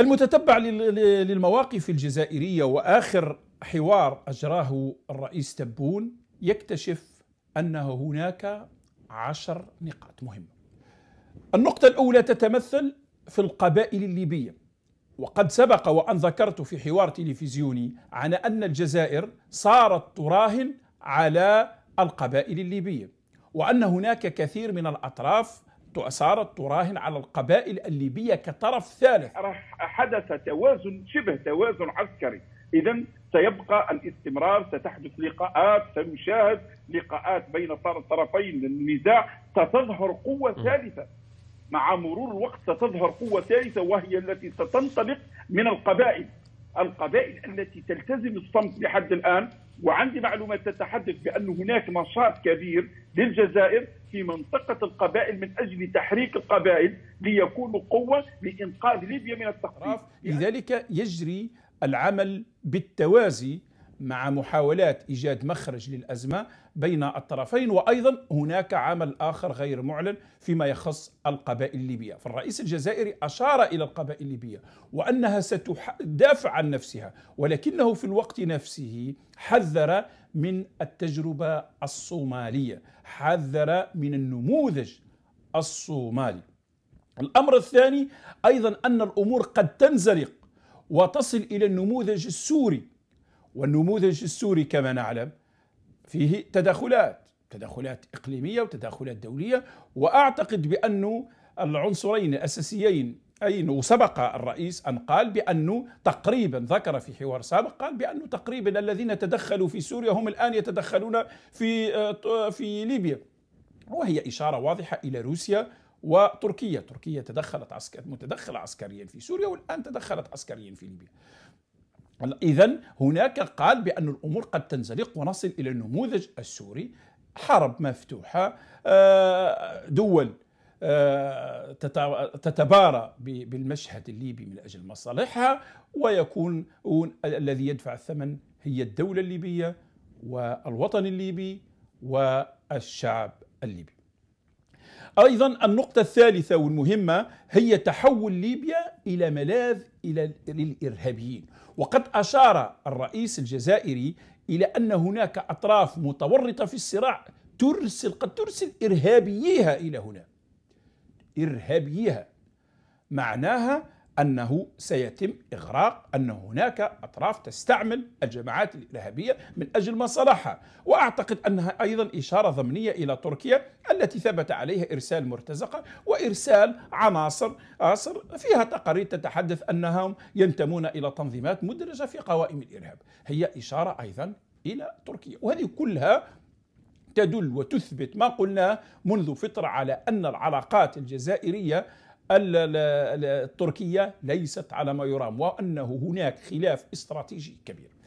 المتتبع للمواقف الجزائريه واخر حوار اجراه الرئيس تبون يكتشف انه هناك عشر نقاط مهمه. النقطه الاولى تتمثل في القبائل الليبيه وقد سبق وان ذكرت في حوار تلفزيوني عن ان الجزائر صارت تراهن على القبائل الليبيه وان هناك كثير من الاطراف صارت تراهن على القبائل الليبيه كطرف ثالث حدث توازن شبه توازن عسكري اذا سيبقى الاستمرار ستحدث لقاءات سنشاهد لقاءات بين طرفين النزاع ستظهر قوه ثالثه مع مرور الوقت ستظهر قوه ثالثه وهي التي ستنطلق من القبائل القبائل التي تلتزم الصمت لحد الان وعندي معلومات تتحدث بأن هناك نشاط كبير للجزائر في منطقة القبائل من أجل تحريك القبائل ليكونوا قوة لإنقاذ ليبيا من التخطيط لذلك يجري العمل بالتوازي مع محاولات ايجاد مخرج للازمه بين الطرفين وايضا هناك عمل اخر غير معلن فيما يخص القبائل الليبيه، فالرئيس الجزائري اشار الى القبائل الليبيه وانها ستدافع عن نفسها ولكنه في الوقت نفسه حذر من التجربه الصوماليه، حذر من النموذج الصومالي. الامر الثاني ايضا ان الامور قد تنزلق وتصل الى النموذج السوري والنموذج السوري كما نعلم فيه تداخلات تداخلات إقليمية وتداخلات دولية وأعتقد بأن العنصرين الأساسيين أي وسبق الرئيس أن قال بأنه تقريبا ذكر في حوار سابق قال بأنه تقريبا الذين تدخلوا في سوريا هم الآن يتدخلون في آه، في ليبيا وهي إشارة واضحة إلى روسيا وتركيا تركيا تدخلت عسكر متدخلة عسكريا في سوريا والآن تدخلت عسكريا في ليبيا إذا هناك قال بأن الأمور قد تنزلق ونصل إلى النموذج السوري حرب مفتوحة آه، دول آه، تتبارى بالمشهد الليبي من أجل مصالحها ويكون الذي يدفع الثمن هي الدولة الليبية والوطن الليبي والشعب الليبي ايضا النقطه الثالثه والمهمه هي تحول ليبيا الى ملاذ الى للارهابيين وقد اشار الرئيس الجزائري الى ان هناك اطراف متورطه في الصراع ترسل قد ترسل ارهابييها الى هنا ارهابييها معناها أنه سيتم إغراق أن هناك أطراف تستعمل الجماعات الإرهابية من أجل مصالحها وأعتقد أنها أيضا إشارة ضمنية إلى تركيا التي ثبت عليها إرسال مرتزقة وإرسال عناصر عصر فيها تقارير تتحدث أنهم ينتمون إلى تنظيمات مدرجة في قوائم الإرهاب هي إشارة أيضا إلى تركيا وهذه كلها تدل وتثبت ما قلناه منذ فترة على أن العلاقات الجزائرية التركية ليست على ما يرام وأنه هناك خلاف استراتيجي كبير